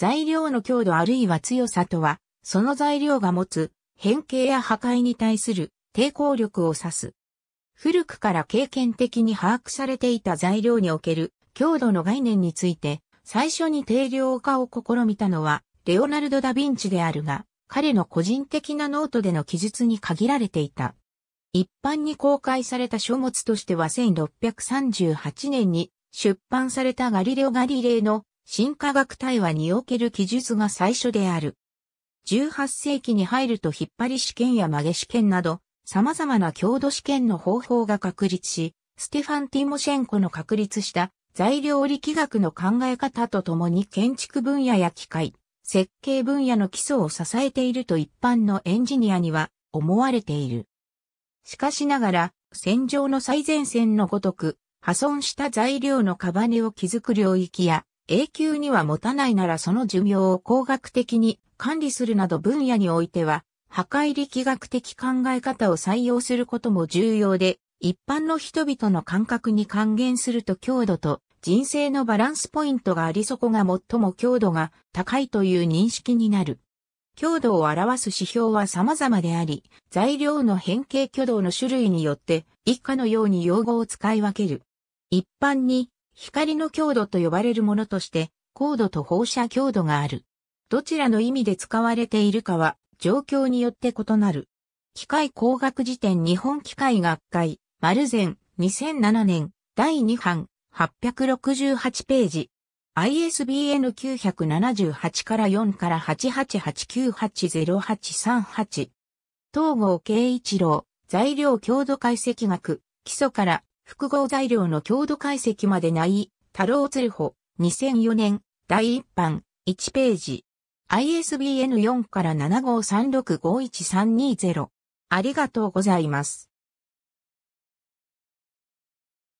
材料の強度あるいは強さとは、その材料が持つ変形や破壊に対する抵抗力を指す。古くから経験的に把握されていた材料における強度の概念について、最初に定量化を試みたのは、レオナルド・ダ・ヴィンチであるが、彼の個人的なノートでの記述に限られていた。一般に公開された書物としては1638年に出版されたガリレオ・ガリレイの新科学対話における記述が最初である。18世紀に入ると引っ張り試験や曲げ試験など、様々な強度試験の方法が確立し、ステファン・ティモシェンコの確立した材料力学の考え方とともに建築分野や機械、設計分野の基礎を支えていると一般のエンジニアには思われている。しかしながら、戦場の最前線のごとく、破損した材料のカバネを築く領域や、永久には持たないならその寿命を工学的に管理するなど分野においては、破壊力学的考え方を採用することも重要で、一般の人々の感覚に還元すると強度と人生のバランスポイントがありそこが最も強度が高いという認識になる。強度を表す指標は様々であり、材料の変形挙動の種類によって以下のように用語を使い分ける。一般に光の強度と呼ばれるものとして、高度と放射強度がある。どちらの意味で使われているかは、状況によって異なる。機械工学辞典日本機械学会、丸善、2007年、第2版、868ページ。ISBN 978から4から888980838。東郷慶一郎、材料強度解析学、基礎から複合材料の強度解析までない、太郎鶴穂、2004年、第一版、1ページ。ISBN4 から753651320。ありがとうございます。